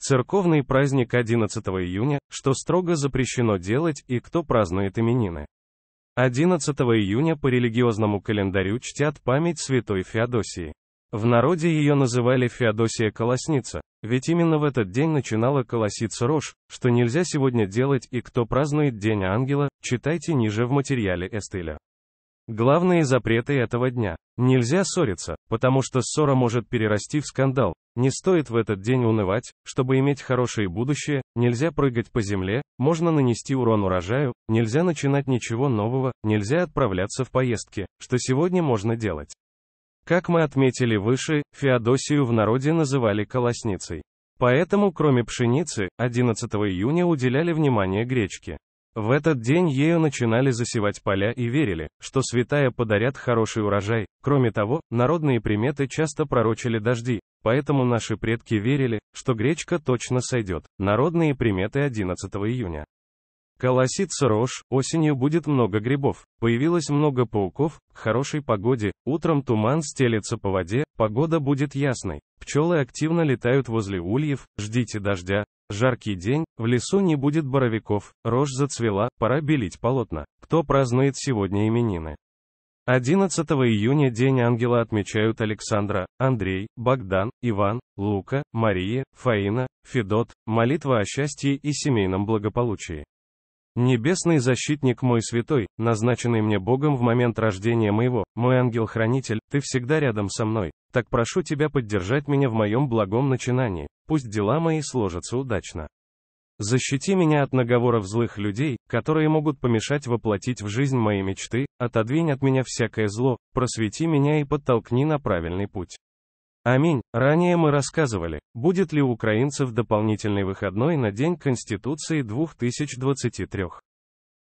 церковный праздник 11 июня, что строго запрещено делать и кто празднует именины. 11 июня по религиозному календарю чтят память святой Феодосии. В народе ее называли Феодосия Колосница, ведь именно в этот день начинала колоситься рожь, что нельзя сегодня делать и кто празднует День Ангела, читайте ниже в материале Эстеля. Главные запреты этого дня. Нельзя ссориться, потому что ссора может перерасти в скандал. Не стоит в этот день унывать, чтобы иметь хорошее будущее, нельзя прыгать по земле, можно нанести урон урожаю, нельзя начинать ничего нового, нельзя отправляться в поездки, что сегодня можно делать. Как мы отметили выше, Феодосию в народе называли колосницей. Поэтому кроме пшеницы, 11 июня уделяли внимание гречке. В этот день ею начинали засевать поля и верили, что святая подарят хороший урожай. Кроме того, народные приметы часто пророчили дожди, поэтому наши предки верили, что гречка точно сойдет. Народные приметы 11 июня. Колосится рожь, осенью будет много грибов, появилось много пауков, к хорошей погоде, утром туман стелется по воде, погода будет ясной, пчелы активно летают возле ульев, ждите дождя, Жаркий день, в лесу не будет боровиков, рожь зацвела, пора белить полотна. Кто празднует сегодня именины? 11 июня День ангела отмечают Александра, Андрей, Богдан, Иван, Лука, Мария, Фаина, Федот, молитва о счастье и семейном благополучии. Небесный защитник мой святой, назначенный мне Богом в момент рождения моего, мой ангел-хранитель, ты всегда рядом со мной, так прошу тебя поддержать меня в моем благом начинании, пусть дела мои сложатся удачно. Защити меня от наговоров злых людей, которые могут помешать воплотить в жизнь мои мечты, отодвинь от меня всякое зло, просвети меня и подтолкни на правильный путь. Аминь. Ранее мы рассказывали, будет ли у украинцев дополнительный выходной на День Конституции 2023.